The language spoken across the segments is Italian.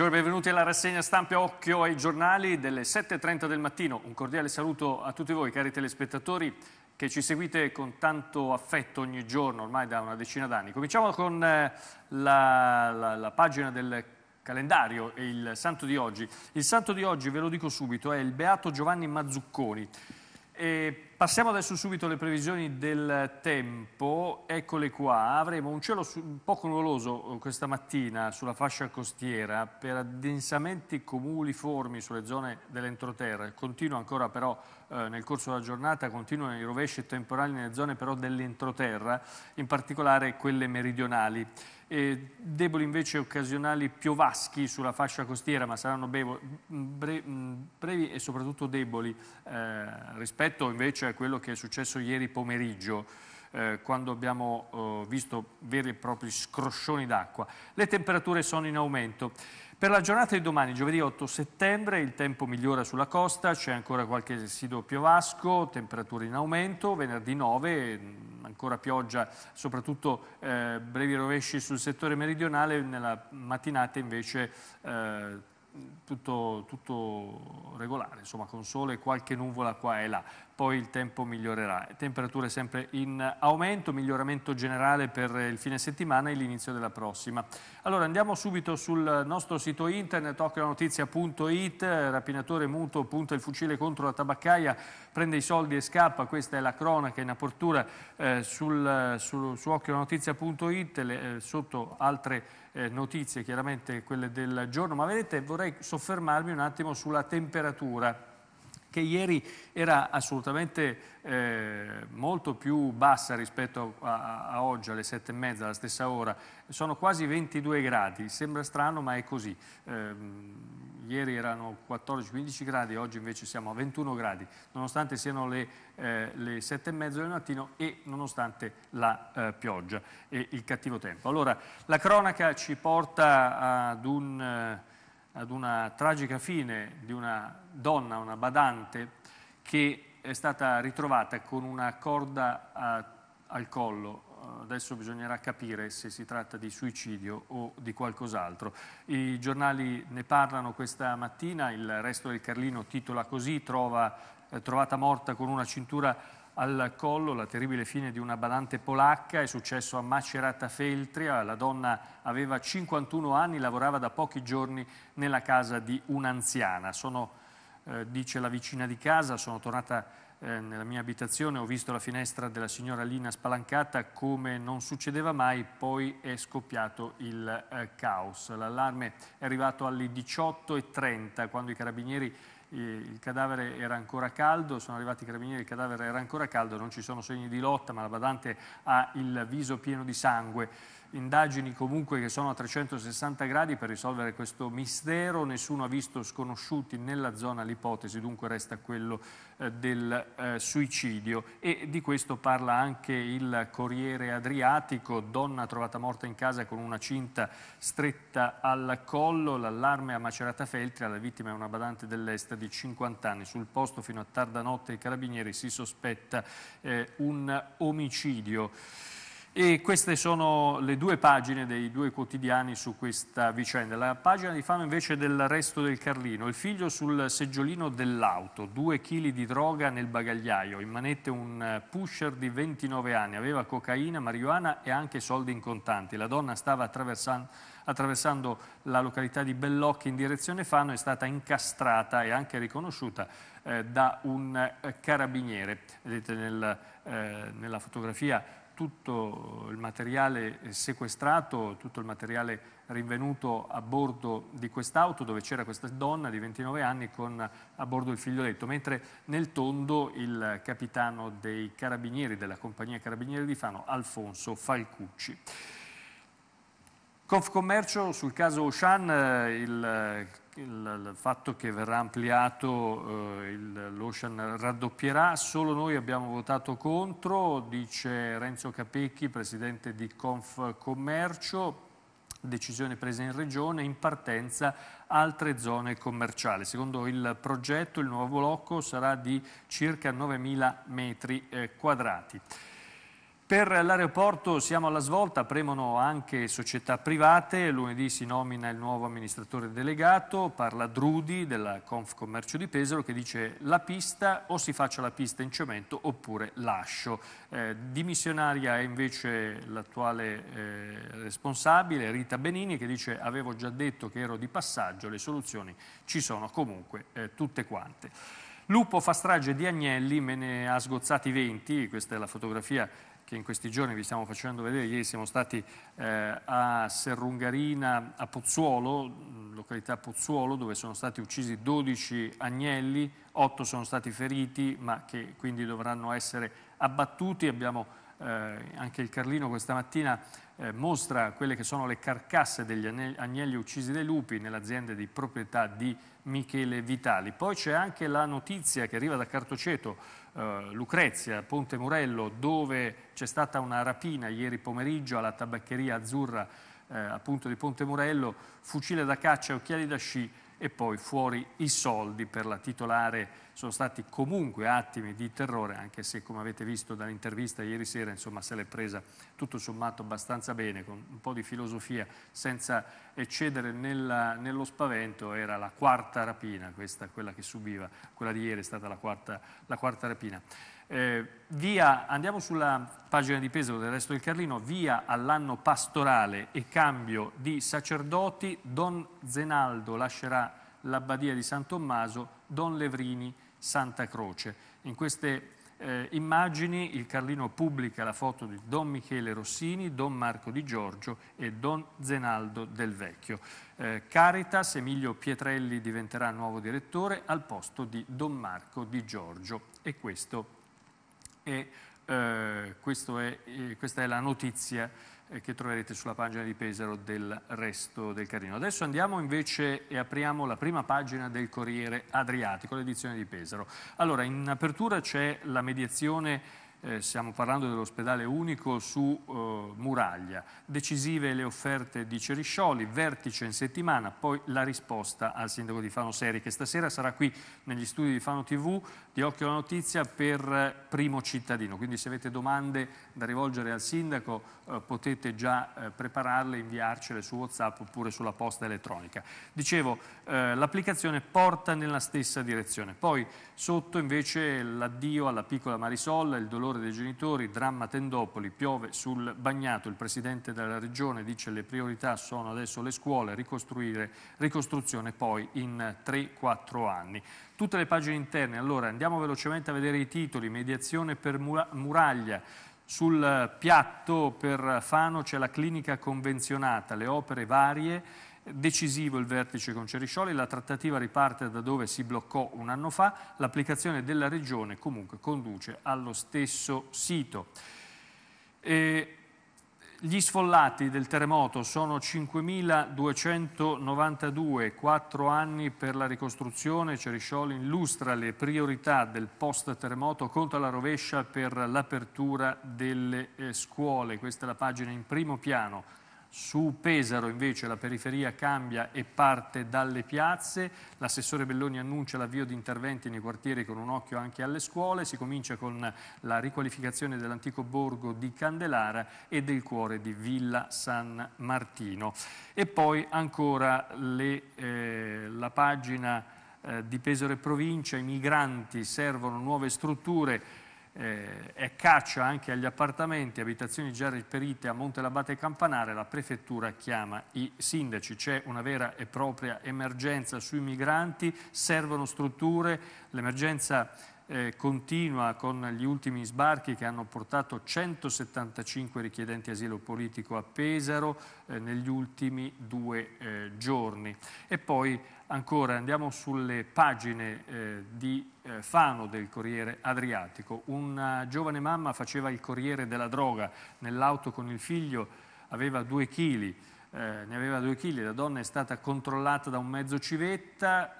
Buongiorno e benvenuti alla rassegna stampa Occhio ai giornali delle 7.30 del mattino. Un cordiale saluto a tutti voi cari telespettatori che ci seguite con tanto affetto ogni giorno, ormai da una decina d'anni. Cominciamo con eh, la, la, la pagina del calendario e il santo di oggi. Il santo di oggi, ve lo dico subito, è il Beato Giovanni Mazzucconi. E Passiamo adesso subito alle previsioni del tempo, eccole qua, avremo un cielo un po' nuvoloso eh, questa mattina sulla fascia costiera per addensamenti cumuliformi sulle zone dell'entroterra, continua ancora però eh, nel corso della giornata, continuano i rovesci temporali nelle zone però dell'entroterra, in particolare quelle meridionali. E deboli invece occasionali piovaschi sulla fascia costiera, ma saranno brevi e soprattutto deboli eh, rispetto invece a quello che è successo ieri pomeriggio eh, quando abbiamo eh, visto veri e propri scroscioni d'acqua. Le temperature sono in aumento. Per la giornata di domani, giovedì 8 settembre, il tempo migliora sulla costa, c'è ancora qualche residuo piovasco, temperature in aumento, venerdì 9 mm, ancora pioggia, soprattutto eh, brevi rovesci sul settore meridionale, nella mattinata invece eh, tutto, tutto regolare, insomma con sole e qualche nuvola qua e là poi il tempo migliorerà. Temperature sempre in aumento, miglioramento generale per il fine settimana e l'inizio della prossima. Allora andiamo subito sul nostro sito internet occhionotizia.it, rapinatore mutuo punta il fucile contro la tabaccaia, prende i soldi e scappa, questa è la cronaca in apertura eh, sul, su, su occhionotizia.it, eh, sotto altre eh, notizie chiaramente quelle del giorno, ma vedete vorrei soffermarmi un attimo sulla temperatura che ieri era assolutamente eh, molto più bassa rispetto a, a oggi alle sette e mezza, alla stessa ora, sono quasi 22 gradi, sembra strano ma è così, eh, ieri erano 14-15 gradi, oggi invece siamo a 21 gradi, nonostante siano le, eh, le sette e mezza del mattino e nonostante la eh, pioggia e il cattivo tempo. Allora, la cronaca ci porta ad un eh, ad una tragica fine di una donna, una badante, che è stata ritrovata con una corda a, al collo. Eh, adesso bisognerà capire se si tratta di suicidio o di qualcos'altro. I giornali ne parlano questa mattina, il resto del Carlino titola così, trova, eh, trovata morta con una cintura al collo la terribile fine di una badante polacca, è successo a Macerata Feltria, ah, la donna aveva 51 anni, lavorava da pochi giorni nella casa di un'anziana. Sono, eh, dice la vicina di casa, sono tornata eh, nella mia abitazione, ho visto la finestra della signora Lina spalancata come non succedeva mai, poi è scoppiato il eh, caos. L'allarme è arrivato alle 18.30 quando i carabinieri il cadavere era ancora caldo, sono arrivati i carabinieri, il cadavere era ancora caldo, non ci sono segni di lotta, ma la badante ha il viso pieno di sangue indagini comunque che sono a 360 gradi per risolvere questo mistero, nessuno ha visto sconosciuti nella zona l'ipotesi, dunque resta quello eh, del eh, suicidio e di questo parla anche il Corriere Adriatico, donna trovata morta in casa con una cinta stretta al collo, l'allarme a Macerata Feltri, la vittima è una badante dell'Est di 50 anni, sul posto fino a tarda notte i carabinieri si sospetta eh, un omicidio. E queste sono le due pagine dei due quotidiani su questa vicenda. La pagina di Fano invece dell'arresto del Carlino, il figlio sul seggiolino dell'auto, due chili di droga nel bagagliaio, in manette un pusher di 29 anni, aveva cocaina, marijuana e anche soldi in contanti. La donna stava attraversando, attraversando la località di Bellocchi in direzione Fano, è stata incastrata e anche riconosciuta eh, da un eh, carabiniere. Vedete nel, eh, nella fotografia tutto il materiale eh, sequestrato, tutto il materiale rinvenuto a bordo di quest'auto dove c'era questa donna di 29 anni con a bordo il figlioletto, mentre nel tondo il capitano dei carabinieri della compagnia carabinieri di Fano, Alfonso Falcucci. Confcommercio sul caso Ocean, eh, il il, il fatto che verrà ampliato, eh, l'Ocean raddoppierà, solo noi abbiamo votato contro, dice Renzo Capecchi, presidente di Conf Commercio, decisione presa in regione, in partenza altre zone commerciali. Secondo il progetto il nuovo blocco sarà di circa 9.000 metri eh, quadrati. Per l'aeroporto siamo alla svolta, premono anche società private, lunedì si nomina il nuovo amministratore delegato, parla Drudi della Confcommercio di Pesaro che dice la pista o si faccia la pista in cemento oppure lascio. Eh, dimissionaria è invece l'attuale eh, responsabile Rita Benini che dice avevo già detto che ero di passaggio, le soluzioni ci sono comunque eh, tutte quante. Lupo fa strage di Agnelli, me ne ha sgozzati 20, questa è la fotografia che in questi giorni vi stiamo facendo vedere. Ieri siamo stati eh, a Serrungarina, a Pozzuolo, località Pozzuolo, dove sono stati uccisi 12 agnelli, 8 sono stati feriti, ma che quindi dovranno essere abbattuti. Abbiamo eh, anche il Carlino questa mattina eh, mostra quelle che sono le carcasse degli agnelli uccisi dai lupi nell'azienda di proprietà di Michele Vitali. Poi c'è anche la notizia che arriva da Cartoceto, eh, Lucrezia, Ponte Murello, dove c'è stata una rapina ieri pomeriggio alla tabaccheria azzurra eh, appunto di Ponte Murello, fucile da caccia, e occhiali da sci, e poi fuori i soldi per la titolare. Sono stati comunque attimi di terrore, anche se come avete visto dall'intervista ieri sera, insomma, se l'è presa tutto sommato abbastanza bene, con un po' di filosofia, senza eccedere nella, nello spavento, era la quarta rapina, questa, quella che subiva, quella di ieri è stata la quarta, la quarta rapina. Eh, via, andiamo sulla pagina di Pesaro del resto del Carlino, via all'anno pastorale e cambio di sacerdoti, Don Zenaldo lascerà l'abbadia di San Tommaso, Don Levrini Santa Croce. In queste eh, immagini il Carlino pubblica la foto di Don Michele Rossini, Don Marco Di Giorgio e Don Zenaldo del Vecchio. Eh, Caritas Emilio Pietrelli diventerà nuovo direttore al posto di Don Marco Di Giorgio e questo e eh, è, eh, questa è la notizia eh, che troverete sulla pagina di Pesaro del resto del Carino. Adesso andiamo invece e apriamo la prima pagina del Corriere Adriatico, l'edizione di Pesaro. Allora, in apertura c'è la mediazione eh, stiamo parlando dell'ospedale unico su eh, Muraglia, decisive le offerte di Ceriscioli, vertice in settimana, poi la risposta al sindaco di Fano Seri che stasera sarà qui negli studi di Fano TV di Occhio alla Notizia per eh, primo cittadino, quindi se avete domande da rivolgere al sindaco eh, potete già eh, prepararle, inviarcele su Whatsapp oppure sulla posta elettronica. Dicevo, eh, l'applicazione porta nella stessa direzione, poi sotto invece l'addio alla piccola Marisol, il dolore dolore dei genitori, dramma Tendopoli, piove sul bagnato, il Presidente della Regione dice le priorità sono adesso le scuole, ricostruire, ricostruzione poi in 3-4 anni. Tutte le pagine interne, allora andiamo velocemente a vedere i titoli, mediazione per muraglia, sul piatto per Fano c'è la clinica convenzionata, le opere varie, decisivo il vertice con Ceriscioli, la trattativa riparte da dove si bloccò un anno fa, l'applicazione della Regione comunque conduce allo stesso sito. E gli sfollati del terremoto sono 5.292, quattro anni per la ricostruzione. Ceriscioli illustra le priorità del post-terremoto conta la rovescia per l'apertura delle eh, scuole. Questa è la pagina in primo piano su Pesaro invece la periferia cambia e parte dalle piazze, l'assessore Belloni annuncia l'avvio di interventi nei quartieri con un occhio anche alle scuole, si comincia con la riqualificazione dell'antico borgo di Candelara e del cuore di Villa San Martino. E poi ancora le, eh, la pagina eh, di Pesaro e provincia, i migranti servono nuove strutture, eh, è caccia anche agli appartamenti, abitazioni già reperite a Montelabate e Campanare, la prefettura chiama i sindaci. C'è una vera e propria emergenza sui migranti, servono strutture, l'emergenza eh, continua con gli ultimi sbarchi che hanno portato 175 richiedenti asilo politico a Pesaro eh, negli ultimi due eh, giorni. E poi ancora andiamo sulle pagine eh, di eh, Fano del Corriere Adriatico. Una giovane mamma faceva il Corriere della droga nell'auto con il figlio, aveva due chili. Eh, ne aveva due chili, la donna è stata controllata da un mezzo civetta,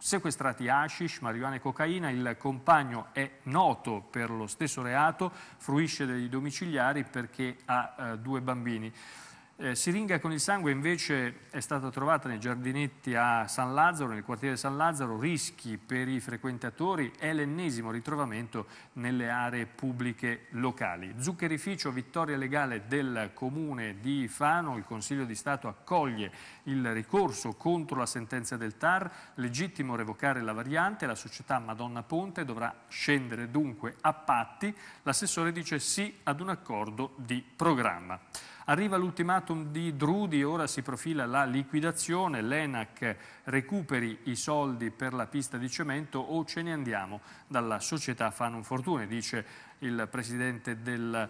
sequestrati hashish, marijuana e cocaina, il compagno è noto per lo stesso reato, fruisce dei domiciliari perché ha eh, due bambini. Eh, siringa con il sangue invece è stata trovata nei giardinetti a San Lazzaro, nel quartiere San Lazzaro, rischi per i frequentatori, è l'ennesimo ritrovamento nelle aree pubbliche locali. Zuccherificio vittoria legale del comune di Fano, il Consiglio di Stato accoglie il ricorso contro la sentenza del TAR, legittimo revocare la variante, la società Madonna Ponte dovrà scendere dunque a patti, l'assessore dice sì ad un accordo di programma. Arriva l'ultimatum di Drudi, ora si profila la liquidazione, l'ENAC recuperi i soldi per la pista di cemento o ce ne andiamo dalla società Fanum Fortune, dice il presidente del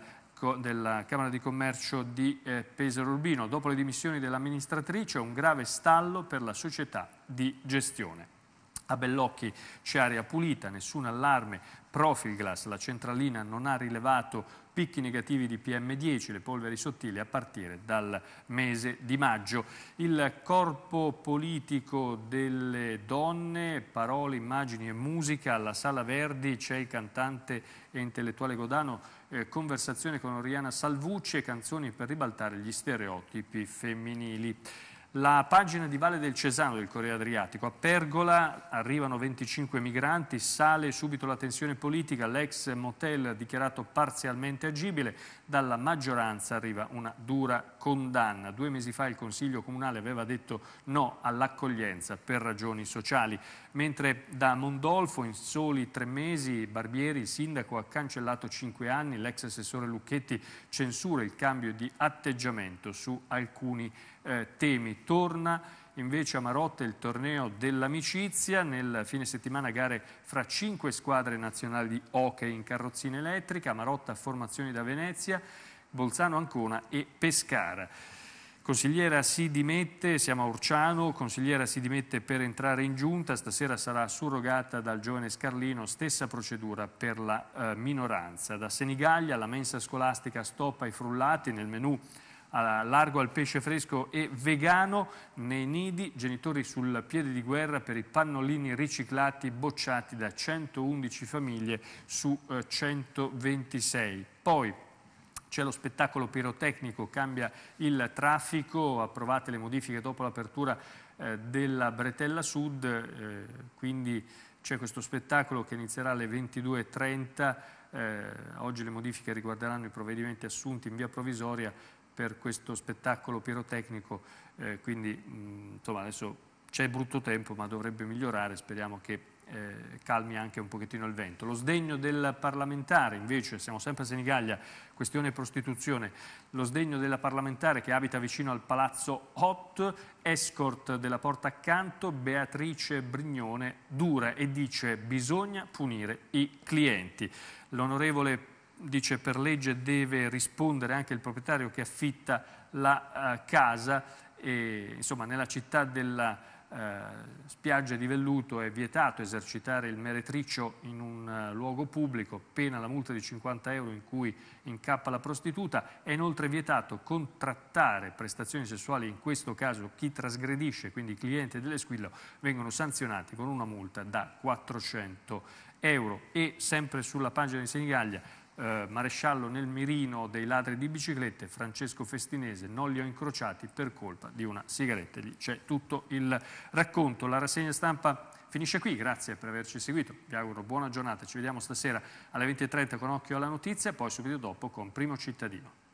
della Camera di Commercio di eh, Pesaro Urbino. Dopo le dimissioni dell'amministratrice un grave stallo per la società di gestione. A Bellocchi c'è aria pulita, nessun allarme, Profilglass, la centralina non ha rilevato picchi negativi di PM10, le polveri sottili a partire dal mese di maggio. Il corpo politico delle donne, parole, immagini e musica, alla Sala Verdi c'è il cantante e intellettuale Godano, eh, conversazione con Oriana Salvucci e canzoni per ribaltare gli stereotipi femminili. La pagina di Valle del Cesano del Corriere Adriatico, a Pergola arrivano 25 migranti, sale subito la tensione politica, l'ex motel dichiarato parzialmente agibile, dalla maggioranza arriva una dura condanna. Due mesi fa il Consiglio Comunale aveva detto no all'accoglienza per ragioni sociali, mentre da Mondolfo in soli tre mesi Barbieri, il sindaco, ha cancellato cinque anni, l'ex assessore Lucchetti censura il cambio di atteggiamento su alcuni eh, temi. Torna invece a Marotta il torneo dell'amicizia, nel fine settimana gare fra cinque squadre nazionali di hockey in carrozzina elettrica, Marotta formazioni da Venezia, Bolzano Ancona e Pescara. Consigliera si dimette, siamo a Urciano, consigliera si dimette per entrare in giunta, stasera sarà surrogata dal giovane Scarlino, stessa procedura per la eh, minoranza. Da Senigallia la mensa scolastica stoppa i frullati nel menù largo al pesce fresco e vegano, nei nidi genitori sul piede di guerra per i pannolini riciclati bocciati da 111 famiglie su 126. Eh, Poi c'è lo spettacolo pirotecnico, cambia il traffico, approvate le modifiche dopo l'apertura eh, della Bretella Sud, eh, quindi c'è questo spettacolo che inizierà alle 22.30, eh, oggi le modifiche riguarderanno i provvedimenti assunti in via provvisoria per questo spettacolo pirotecnico, eh, quindi mh, insomma adesso c'è brutto tempo ma dovrebbe migliorare, speriamo che eh, calmi anche un pochettino il vento. Lo sdegno del parlamentare, invece, siamo sempre a Senigallia, questione prostituzione, lo sdegno della parlamentare che abita vicino al palazzo Hot, escort della porta accanto, Beatrice Brignone, dura e dice bisogna punire i clienti. L'onorevole dice per legge deve rispondere anche il proprietario che affitta la eh, casa e, insomma nella città della eh, spiaggia di velluto è vietato esercitare il meretricio in un uh, luogo pubblico, pena la multa di 50 euro in cui incappa la prostituta, è inoltre vietato contrattare prestazioni sessuali, in questo caso chi trasgredisce, quindi i clienti dell'esquillo, vengono sanzionati con una multa da 400 euro. E sempre sulla pagina di Senigallia eh, maresciallo nel mirino dei ladri di biciclette, Francesco Festinese, non li ho incrociati per colpa di una sigaretta. Lì c'è tutto il racconto. La rassegna stampa finisce qui, grazie per averci seguito, vi auguro buona giornata, ci vediamo stasera alle 20.30 con Occhio alla Notizia, poi subito dopo con Primo Cittadino.